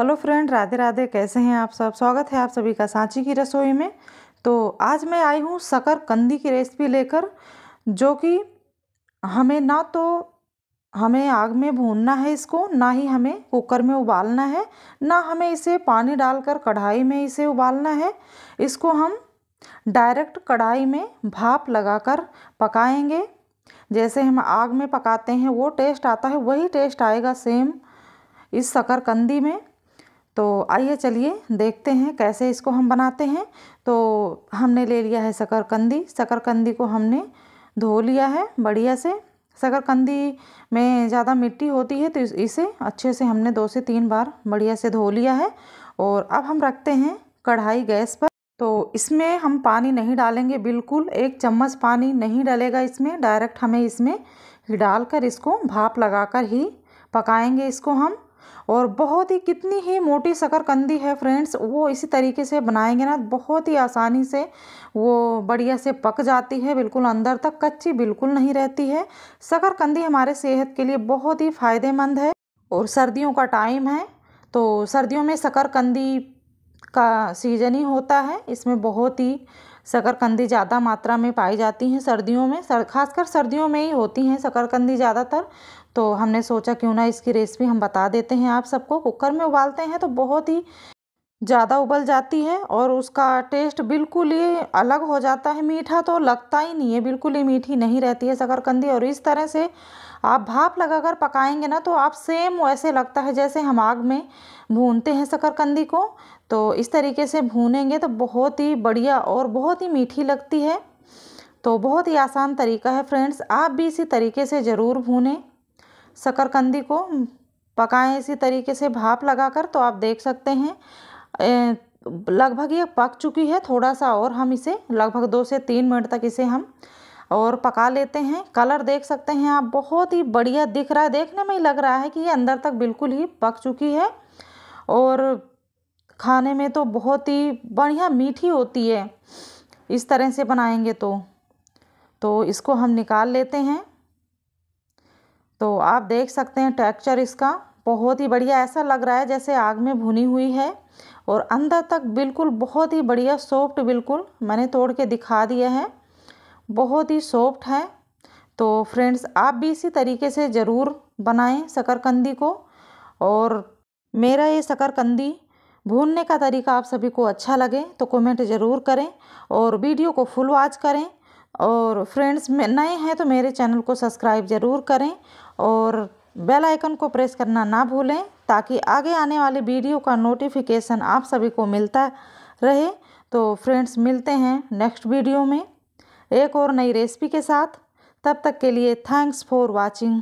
hello friend Radhe Radhe कैसे हैं आप सब स्वागत है आप सभी का सांची की रसोई में तो आज मैं आई हूँ शकर कंदी की रेसिपी लेकर जो कि हमें ना तो हमें आग में भूनना है इसको ना ही हमें कुकर में उबालना है ना हमें इसे पानी डालकर कढ़ाई में इसे उबालना है इसको हम डायरेक्ट कढ़ाई में भाप लगाकर पकाएंगे जैसे हम आग में पकाते हैं वो टेस्ट आता है वही टेस्ट आएगा सेम इस शकरकंदी में तो आइए चलिए देखते हैं कैसे इसको हम बनाते हैं तो हमने ले लिया है शकरकंदी शकरकंदी को हमने धो लिया है बढ़िया से शकरकंदी में ज़्यादा मिट्टी होती है तो इसे अच्छे से हमने दो से तीन बार बढ़िया से धो लिया है और अब हम रखते हैं कढ़ाई गैस पर तो इसमें हम पानी नहीं डालेंगे बिल्कुल एक चम्मच पानी नहीं डलेगा इसमें डायरेक्ट हमें इसमें डालकर इसको भाप लगाकर ही पकाएंगे इसको हम और बहुत ही कितनी ही मोटी शकरकंदी है फ्रेंड्स वो इसी तरीके से बनाएंगे ना बहुत ही आसानी से वो बढ़िया से पक जाती है बिल्कुल अंदर तक कच्ची बिल्कुल नहीं रहती है शकरकंदी हमारे सेहत के लिए बहुत ही फ़ायदेमंद है और सर्दियों का टाइम है तो सर्दियों में शकरकंदी का सीजन ही होता है इसमें बहुत ही शकरकंदी ज़्यादा मात्रा में पाई जाती हैं सर्दियों में सर खासकर सर्दियों में ही होती हैं शकरकंदी ज़्यादातर तो हमने सोचा क्यों ना इसकी रेसिपी हम बता देते हैं आप सबको कुकर में उबालते हैं तो बहुत ही ज़्यादा उबल जाती है और उसका टेस्ट बिल्कुल ही अलग हो जाता है मीठा तो लगता ही नहीं है बिल्कुल ही मीठी नहीं रहती है शकरकंदी और इस तरह से आप भाप लगाकर पकाएंगे ना तो आप सेम वैसे लगता है जैसे हम आग में भूनते हैं शकरकंदी को तो इस तरीके से भूनेंगे तो बहुत ही बढ़िया और बहुत ही मीठी लगती है तो बहुत ही आसान तरीका है फ्रेंड्स आप भी इसी तरीके से ज़रूर भूनें शकरकंदी को पकाएं इसी तरीके से भाप लगाकर तो आप देख सकते हैं लगभग ये पक चुकी है थोड़ा सा और हम इसे लगभग दो से तीन मिनट तक इसे हम और पका लेते हैं कलर देख सकते हैं आप बहुत ही बढ़िया दिख रहा है देखने में ही लग रहा है कि ये अंदर तक बिल्कुल ही पक चुकी है और खाने में तो बहुत ही बढ़िया मीठी होती है इस तरह से बनाएंगे तो तो इसको हम निकाल लेते हैं तो आप देख सकते हैं टेक्चर इसका बहुत ही बढ़िया ऐसा लग रहा है जैसे आग में भुनी हुई है और अंदर तक बिल्कुल बहुत ही बढ़िया सॉफ्ट बिल्कुल मैंने तोड़ के दिखा दिया है बहुत ही सॉफ्ट है तो फ्रेंड्स आप भी इसी तरीके से ज़रूर बनाएं शकरकंदी को और मेरा ये शकरकंदी भूनने का तरीका आप सभी को अच्छा लगे तो कमेंट ज़रूर करें और वीडियो को फुल वॉच करें और फ्रेंड्स नए हैं तो मेरे चैनल को सब्सक्राइब ज़रूर करें और बेल आइकन को प्रेस करना ना भूलें ताकि आगे आने वाले वीडियो का नोटिफिकेशन आप सभी को मिलता रहे तो फ्रेंड्स मिलते हैं नेक्स्ट वीडियो में एक और नई रेसिपी के साथ तब तक के लिए थैंक्स फॉर वाचिंग